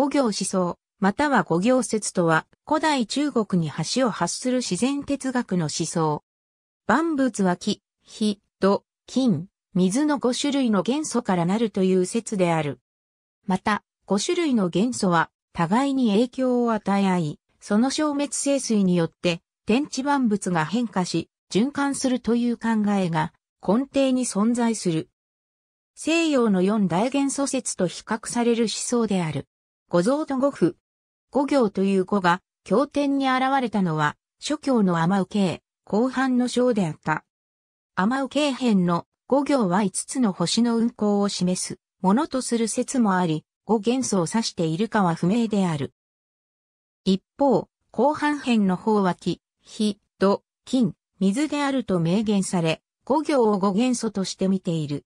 五行思想、または五行説とは、古代中国に橋を発する自然哲学の思想。万物は木、火、土、金、水の5種類の元素からなるという説である。また、5種類の元素は、互いに影響を与え合い、その消滅生水によって、天地万物が変化し、循環するという考えが、根底に存在する。西洋の四大元素説と比較される思想である。五蔵と五府。五行という五が、経典に現れたのは、諸教の天受け、後半の章であった。天受け編の五行は五つの星の運行を示すものとする説もあり、五元素を指しているかは不明である。一方、後半編の方は木、火、土、金、水であると明言され、五行を五元素として見ている。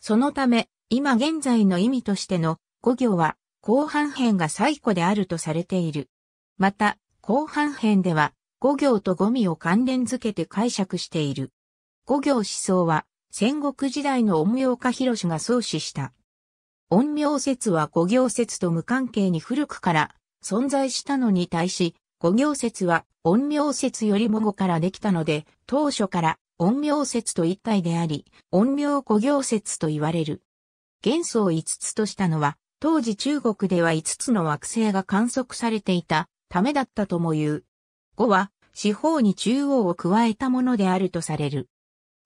そのため、今現在の意味としての五行は後半編が最古であるとされている。また、後半編では、五行と五味を関連づけて解釈している。五行思想は、戦国時代の陰陽家広氏が創始した。陰陽説は五行説と無関係に古くから存在したのに対し、五行説は陰陽説よりも後からできたので、当初から陰陽説と一体であり、陰陽五行説と言われる。元素を五つとしたのは、当時中国では5つの惑星が観測されていたためだったとも言う。5は四方に中央を加えたものであるとされる。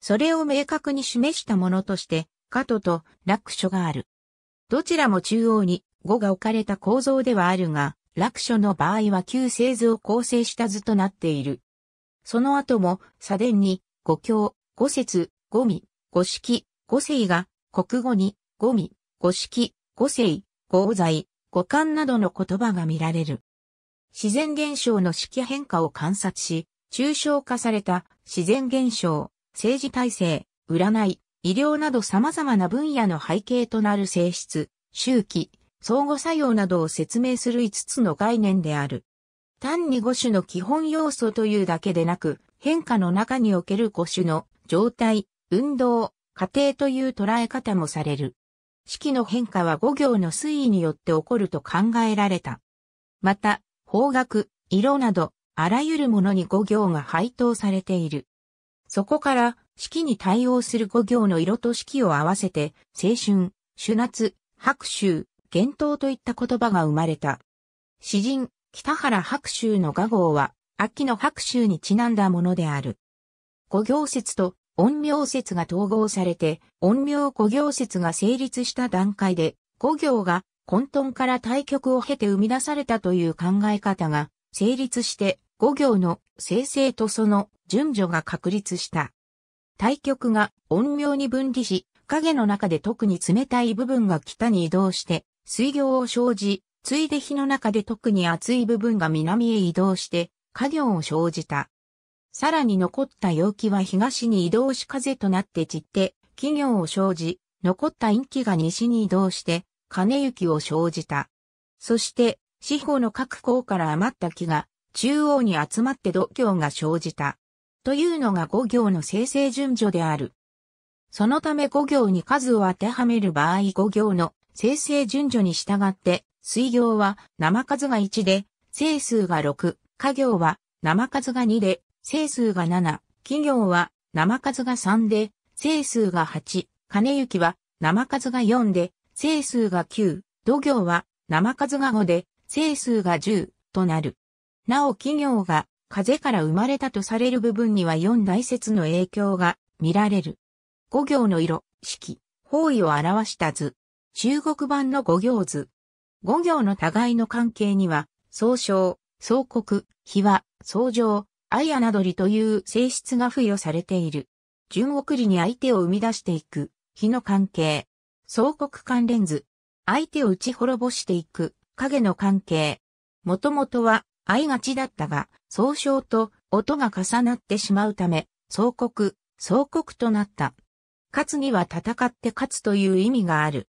それを明確に示したものとして、カトと楽書がある。どちらも中央に5が置かれた構造ではあるが、楽書の場合は旧製図を構成した図となっている。その後も、左伝に、五教、五節、五味、五式、五星が、国語に、五味、五式、五星、合材、五感などの言葉が見られる。自然現象の式変化を観察し、抽象化された自然現象、政治体制、占い、医療など様々な分野の背景となる性質、周期、相互作用などを説明する5つの概念である。単に5種の基本要素というだけでなく、変化の中における5種の状態、運動、過程という捉え方もされる。式の変化は五行の推移によって起こると考えられた。また、方角、色など、あらゆるものに五行が配当されている。そこから、式に対応する五行の色と式を合わせて、青春、主夏、白秋、幻冬といった言葉が生まれた。詩人、北原白秋の画号は、秋の白秋にちなんだものである。五行説と音陽説が統合されて、音陽古行説が成立した段階で、古行が混沌から対極を経て生み出されたという考え方が成立して、五行の生成とその順序が確立した。対極が音陽に分離し、影の中で特に冷たい部分が北に移動して、水行を生じ、ついで火の中で特に熱い部分が南へ移動して、家業を生じた。さらに残った陽気は東に移動し風となって散って、企業を生じ、残った陰気が西に移動して、金行きを生じた。そして、四方の各項から余った木が、中央に集まって度胸が生じた。というのが五行の生成順序である。そのため五行に数を当てはめる場合五行の生成順序に従って、水行は生数が1で、整数が6、家行は生数が2で、整数が7、企業は生数が3で、整数が8、金行は生数が4で、整数が9、土行は生数が5で、整数が10となる。なお企業が風から生まれたとされる部分には4大節の影響が見られる。5行の色、式、方位を表した図。中国版の5行図。5行の互いの関係には、総称、総国、日は、総上、アイアナドリという性質が付与されている。順送りに相手を生み出していく、日の関係。相国関連図。相手を打ち滅ぼしていく、影の関係。もともとは、相がちだったが、総称と音が重なってしまうため、相国、相国となった。勝つには戦って勝つという意味がある。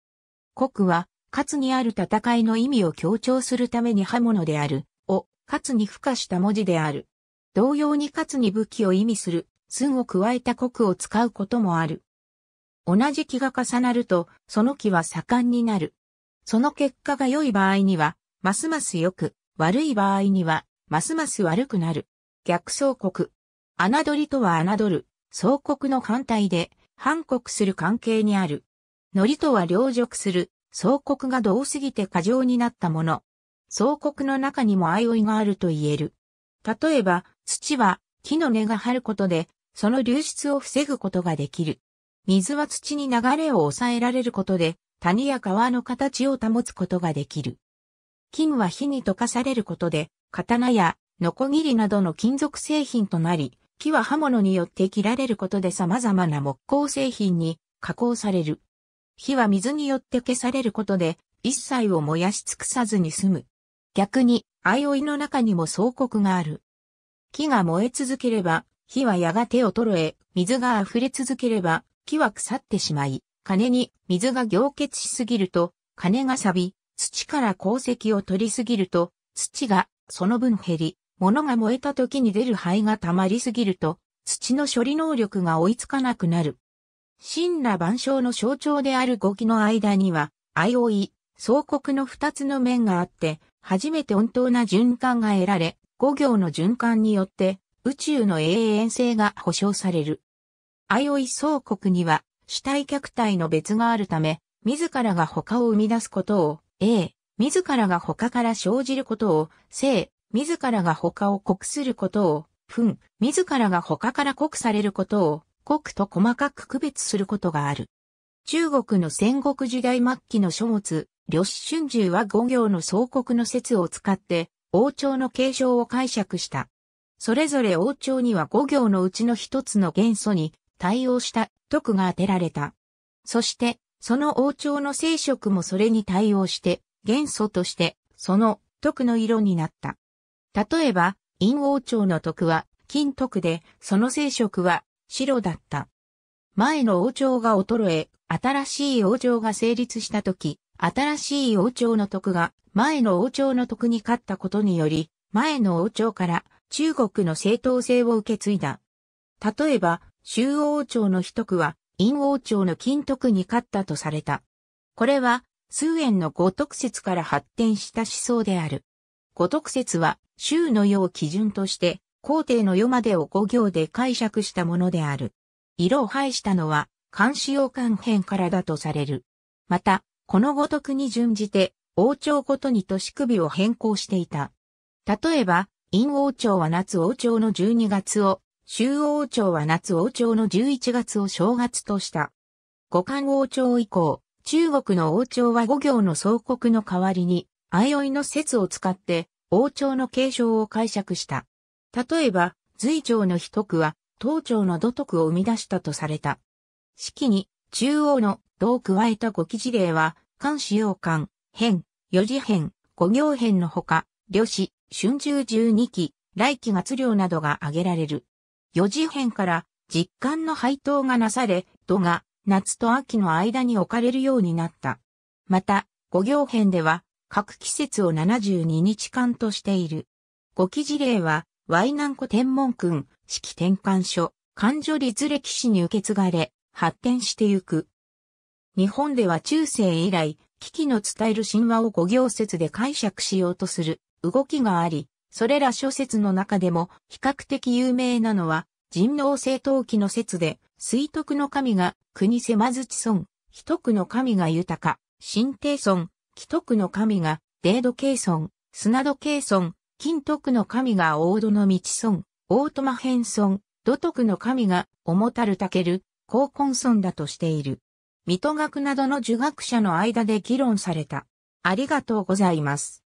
国は、勝つにある戦いの意味を強調するために刃物である、を、勝つに付加した文字である。同様にかつに武器を意味する、寸を加えた国を使うこともある。同じ気が重なると、その木は盛んになる。その結果が良い場合には、ますます良く、悪い場合には、ますます悪くなる。逆相国。侮りとは侮る、相国の反対で、反国する関係にある。のりとは両辱する、相国が同すぎて過剰になったもの。相国の中にも相生があると言える。例えば、土は木の根が張ることで、その流出を防ぐことができる。水は土に流れを抑えられることで、谷や川の形を保つことができる。金は火に溶かされることで、刀やノコギリなどの金属製品となり、木は刃物によって切られることで様々な木工製品に加工される。火は水によって消されることで、一切を燃やし尽くさずに済む。逆に、相生の中にも相国がある。木が燃え続ければ、火はやがて衰え、水が溢れ続ければ、木は腐ってしまい、金に水が凝結しすぎると、金が錆び、土から鉱石を取りすぎると、土がその分減り、物が燃えた時に出る灰が溜まりすぎると、土の処理能力が追いつかなくなる。神羅万象の象徴である五木の間には、相生、相国の二つの面があって、初めて本当な循環が得られ、五行の循環によって宇宙の永遠性が保障される。愛イい総国には主体客体の別があるため、自らが他を生み出すことを、A、自らが他から生じることを、生、自らが他を国することを、分、自らが他から国されることを、国と細かく区別することがある。中国の戦国時代末期の書物、両子春秋は五行の総国の説を使って、王朝の継承を解釈した。それぞれ王朝には五行のうちの一つの元素に対応した徳が当てられた。そして、その王朝の生殖もそれに対応して、元素として、その徳の色になった。例えば、陰王朝の徳は金徳で、その生殖は白だった。前の王朝が衰え、新しい王朝が成立した時、新しい王朝の徳が前の王朝の徳に勝ったことにより、前の王朝から中国の正当性を受け継いだ。例えば、周王朝の一徳は、陰王朝の金徳に勝ったとされた。これは、数円の五徳説から発展した思想である。五徳説は、周の世を基準として、皇帝の世までを五行で解釈したものである。色を配したのは、漢詩王漢編からだとされる。また、このごとくに準じて、王朝ごとに年首を変更していた。例えば、陰王朝は夏王朝の12月を、周王朝は夏王朝の11月を正月とした。五漢王朝以降、中国の王朝は五行の総国の代わりに、相生の説を使って、王朝の継承を解釈した。例えば、隋朝の一区は、唐朝の土徳を生み出したとされた。式に、中央の同加えた5記事例は、漢使用漢、編、四字編、五行編のほか、呂氏、春秋十二期、来期月量などが挙げられる。四字編から実感の配当がなされ、度が夏と秋の間に置かれるようになった。また、五行編では各季節を72日間としている。五記事例は、ワイナンコ天文君、式転換書、漢女律歴史に受け継がれ、発展してゆく。日本では中世以来、危機の伝える神話を五行説で解釈しようとする動きがあり、それら諸説の中でも比較的有名なのは、人王政闘記の説で、水徳の神が国狭ず地村、非徳の神が豊か、神帝村、既徳の神がデード慶村、砂戸系村、金徳の神が大戸の道村、大戸間辺村、土徳の神が重たるたける、高根村だとしている。水戸学などの儒学者の間で議論された。ありがとうございます。